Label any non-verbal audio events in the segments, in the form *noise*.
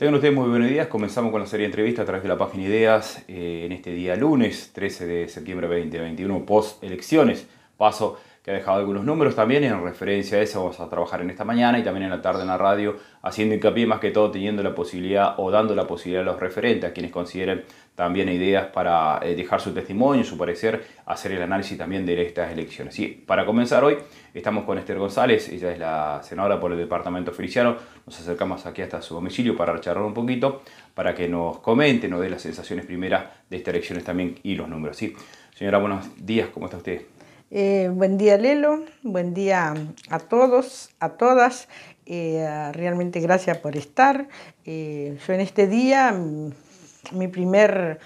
Tengan ustedes muy buenos días. Comenzamos con la serie de entrevistas a través de la página Ideas eh, en este día lunes 13 de septiembre de 2021, post elecciones. Paso que ha dejado algunos números también, y en referencia a eso vamos a trabajar en esta mañana y también en la tarde en la radio, haciendo hincapié más que todo teniendo la posibilidad o dando la posibilidad a los referentes, a quienes consideren también ideas para eh, dejar su testimonio, su parecer, hacer el análisis también de estas elecciones. Y para comenzar hoy, estamos con Esther González, ella es la senadora por el Departamento Feliciano, nos acercamos aquí hasta su domicilio para charlar un poquito, para que nos comente, nos dé las sensaciones primeras de estas elecciones también y los números. ¿sí? Señora, buenos días, ¿cómo está usted? Eh, buen día Lelo, buen día a todos, a todas. Eh, realmente gracias por estar. Eh, yo en este día, mi primer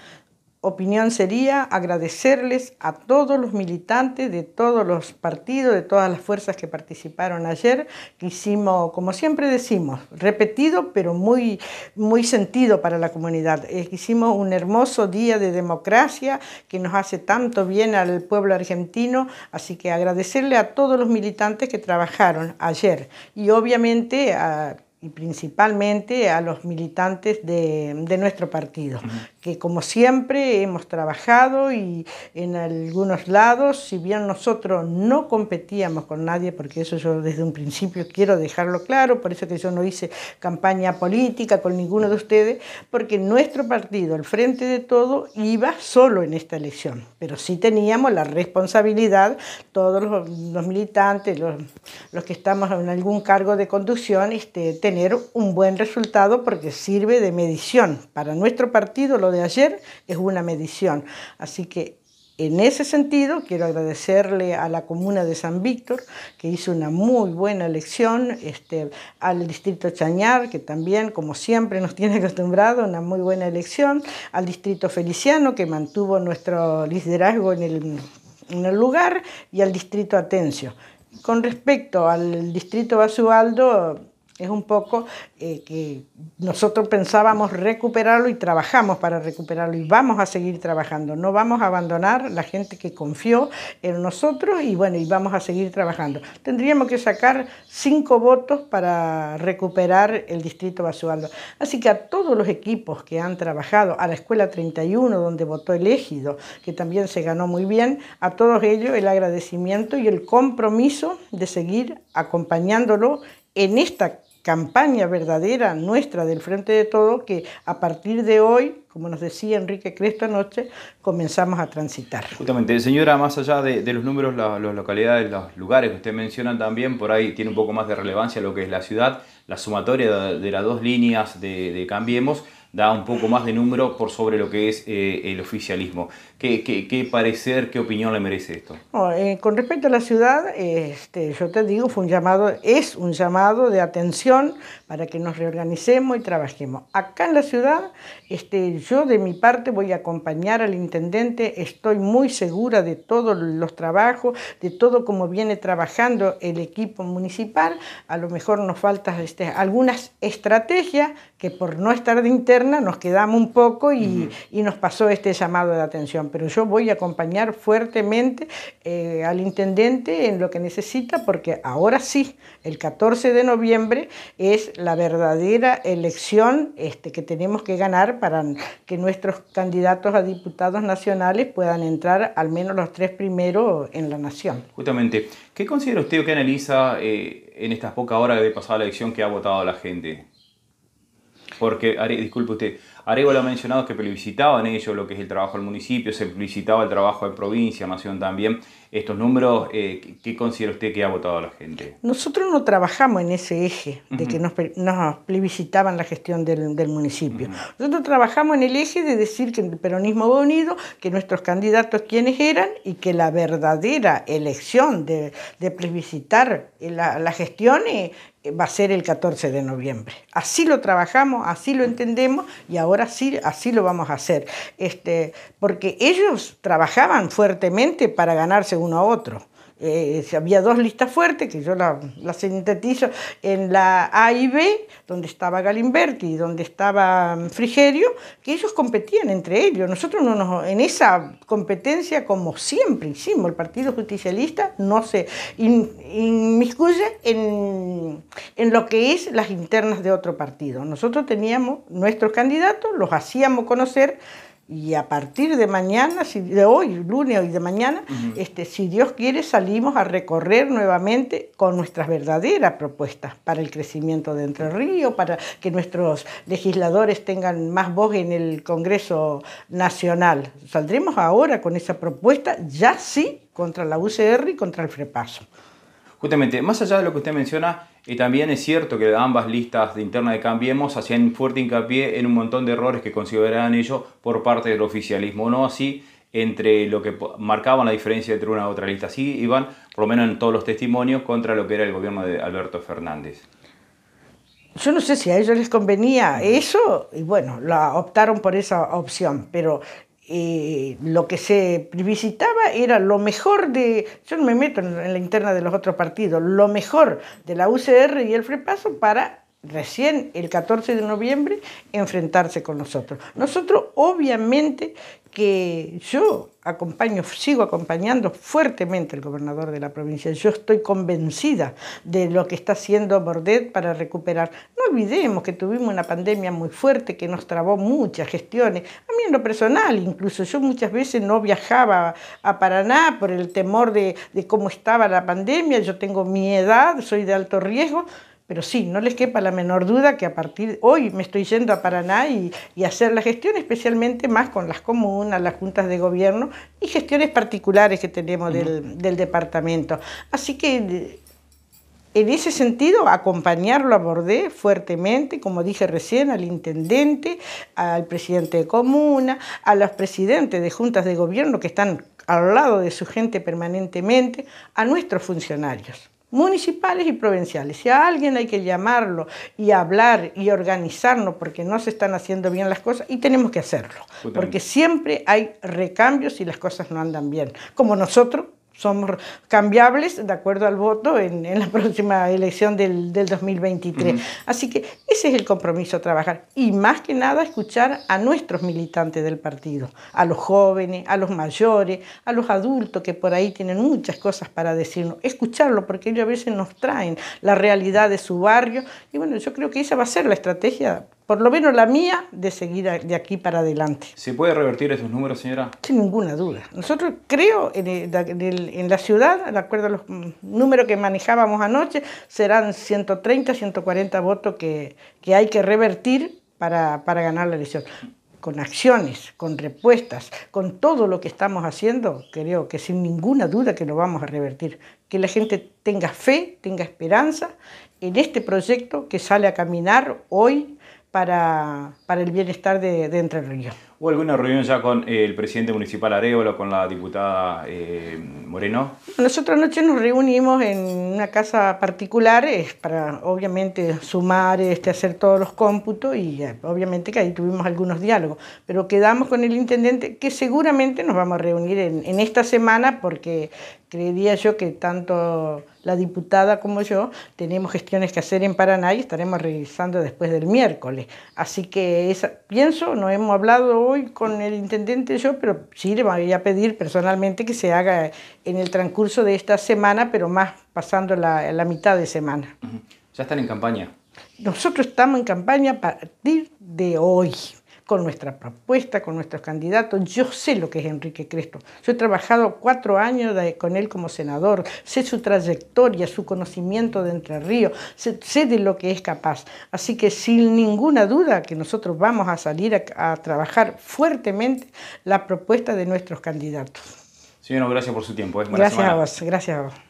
opinión sería agradecerles a todos los militantes de todos los partidos, de todas las fuerzas que participaron ayer, que hicimos, como siempre decimos, repetido, pero muy, muy sentido para la comunidad. Eh, hicimos un hermoso día de democracia que nos hace tanto bien al pueblo argentino, así que agradecerle a todos los militantes que trabajaron ayer y obviamente y principalmente a los militantes de, de nuestro partido, que como siempre hemos trabajado y en algunos lados, si bien nosotros no competíamos con nadie, porque eso yo desde un principio quiero dejarlo claro, por eso que yo no hice campaña política con ninguno de ustedes, porque nuestro partido, al Frente de Todo, iba solo en esta elección, pero sí teníamos la responsabilidad, todos los, militantes, los, que estamos en algún cargo de conducción, este, tener un buen resultado porque sirve de medición. Para nuestro partido lo ayer es una medición. Así que en ese sentido, quiero agradecerle a la comuna de San Víctor, que hizo una muy buena elección, este, al distrito Chañar, que también, como siempre, nos *laughs* tiene acostumbrado, una muy buena elección, al distrito Feliciano, que mantuvo nuestro liderazgo en el, en el lugar, y al distrito Atencio. Con respecto al distrito Basualdo, es un poco eh, que nosotros pensábamos recuperarlo y trabajamos para recuperarlo y vamos a seguir trabajando. No vamos a abandonar la gente que confió en nosotros y bueno, y vamos a seguir trabajando. Tendríamos que sacar cinco votos para recuperar el distrito Basualdo. Así que a todos los equipos que han trabajado, a la Escuela 31 donde votó el Ejido, que también se ganó muy bien, a todos ellos el agradecimiento y el compromiso de seguir acompañándolo en esta campaña verdadera nuestra del Frente de Todo que a partir de hoy, como nos decía Enrique Cresta anoche, comenzamos a transitar. Justamente, señora, más allá de, los números, las localidades, los lugares que usted menciona también, por ahí tiene un poco más de relevancia lo que es la ciudad, la sumatoria de, las dos líneas de, de Cambiemos da un poco más de número por sobre lo que es eh, el oficialismo. ¿Qué, parecer, qué opinión le merece esto? Eh, con respecto a la ciudad, este, yo te digo, fue un llamado, es un llamado de atención para que nos reorganicemos y trabajemos. Acá en la ciudad, este, yo de mi parte voy a acompañar al intendente, estoy muy segura de todos los trabajos, de todo cómo viene trabajando el equipo municipal, a lo mejor nos faltan este, algunas estrategias, por no estar de interna nos quedamos un poco y, nos pasó este llamado de atención. Pero yo voy a acompañar fuertemente eh, al intendente en lo que necesita, porque ahora sí, el 14 de noviembre es la verdadera elección este, que tenemos que ganar para que nuestros candidatos a diputados nacionales puedan entrar al menos los tres primeros en la nación. Justamente, ¿qué considera usted o qué analiza eh, en estas pocas horas de pasada elección que ha votado la gente? Porque, disculpe usted, Arevalo ha mencionado que plebiscitaban ellos lo que es el trabajo del municipio, se publicitaba el trabajo de provincia, nación también. Estos números, eh, ¿qué considera usted que ha votado la gente? Nosotros no trabajamos en ese eje de que nos, nos, plebiscitaban la gestión del, municipio. Nosotros trabajamos en el eje de decir que el peronismo ha unido, que nuestros candidatos quienes eran y que la verdadera elección de, plebiscitar la, la gestión va a ser el 14 de noviembre. Así lo trabajamos, así lo entendemos y ahora sí, así lo vamos a hacer. Este, porque ellos trabajaban fuertemente para ganarse uno a otro. Eh, había dos listas fuertes, que yo las la sintetizo, en la A y B, donde estaba Galimberti y donde estaba mm, Frigerio, que ellos competían entre ellos. Nosotros no en esa competencia, como siempre hicimos, el Partido Justicialista no se inmiscuye en, en lo que es las internas de otro partido. Nosotros teníamos nuestros candidatos, los hacíamos conocer, y a partir de mañana, si de hoy, lunes hoy de mañana, este, si Dios quiere, salimos a recorrer nuevamente con nuestras verdaderas propuestas para el crecimiento de Entre Ríos, para que nuestros legisladores tengan más voz en el Congreso Nacional. Saldremos ahora con esa propuesta, ya sí, contra la UCR y contra el FREPASO. Justamente, más allá de lo que usted menciona, y también es cierto que ambas listas de interna de Cambiemos hacían fuerte hincapié en un montón de errores que consideraban ellos por parte del oficialismo, no así entre lo que marcaban la diferencia entre una u otra lista. Sí iban, por lo menos en todos los testimonios, contra lo que era el gobierno de Alberto Fernández. Yo no sé si a ellos les convenía eso, y bueno, la optaron por esa opción, pero eh, lo que se visitaba era lo mejor de, yo no me meto en la interna de los otros partidos, lo mejor de la UCR y el Frepaso para recién el 14 de noviembre enfrentarse con nosotros. Nosotros obviamente que yo acompaño, sigo acompañando fuertemente al gobernador de la provincia. Yo estoy convencida de lo que está haciendo Bordet para recuperar. No olvidemos que tuvimos una pandemia muy fuerte que nos trabó muchas gestiones. A mí en lo personal, incluso yo muchas veces no viajaba a Paraná por el temor de, de cómo estaba la pandemia. Yo tengo mi edad, soy de alto riesgo. Pero sí, no les quepa la menor duda que a partir de hoy me estoy yendo a Paraná y, hacer la gestión, especialmente más con las comunas, las juntas de gobierno y gestiones particulares que tenemos del, del departamento. Así que en ese sentido, acompañarlo abordé fuertemente, como dije recién, al intendente, al presidente de comuna, a los presidentes de juntas de gobierno que están al lado de su gente permanentemente, a nuestros funcionarios municipales y provinciales. Si a alguien hay que llamarlo y hablar y organizarnos porque no se están haciendo bien las cosas, y tenemos que hacerlo, porque siempre hay recambios si las cosas no andan bien, como nosotros somos cambiables de acuerdo al voto en, la *laughs* próxima elección del, del 2023. Así que ese es el compromiso, trabajar. Y más que nada escuchar a nuestros militantes del partido, a los jóvenes, a los mayores, a los adultos que por ahí tienen muchas cosas para decirnos. Escucharlo porque ellos a veces nos traen la realidad de su barrio. Y bueno, yo creo que esa va a ser la estrategia por lo menos la mía, de seguir de aquí para adelante. ¿Se puede revertir esos números, señora? Sin ninguna duda. Nosotros creo en, la ciudad, de acuerdo a los números que manejábamos anoche, serán 130, 140 votos que, hay que revertir para, para ganar la elección. Con acciones, con respuestas, con todo lo que estamos haciendo, creo que sin ninguna duda que lo vamos a revertir. Que la gente tenga fe, tenga esperanza en este proyecto que sale a caminar hoy para para el bienestar de, de Entre Ríos. ¿O alguna reunión ya con eh, el presidente municipal o con la diputada eh, Moreno? Nosotros anoche nos reunimos en una casa particular para obviamente sumar, este, hacer todos los cómputos y eh, obviamente que ahí tuvimos algunos diálogos, pero quedamos con el intendente que seguramente nos vamos a reunir en, en esta semana porque creería yo que tanto la diputada como yo tenemos gestiones que hacer en Paraná y estaremos revisando después del miércoles. Así que pienso, no hemos hablado hoy con el intendente yo, pero sí le voy a pedir personalmente que se haga en el transcurso de esta semana, pero más pasando la, la mitad de semana. ¿Ya están en campaña? Nosotros estamos en campaña a partir de hoy con nuestra propuesta, con nuestros candidatos. Yo sé lo que es Enrique Cresto. Yo he trabajado cuatro años con él como senador, sé su trayectoria, su conocimiento de Entre Ríos, sé, de lo que es capaz. Así que sin ninguna duda que nosotros vamos a salir a, trabajar fuertemente la propuesta de nuestros candidatos. bueno, gracias por su tiempo. ¿eh? gracias a vos, gracias a vos.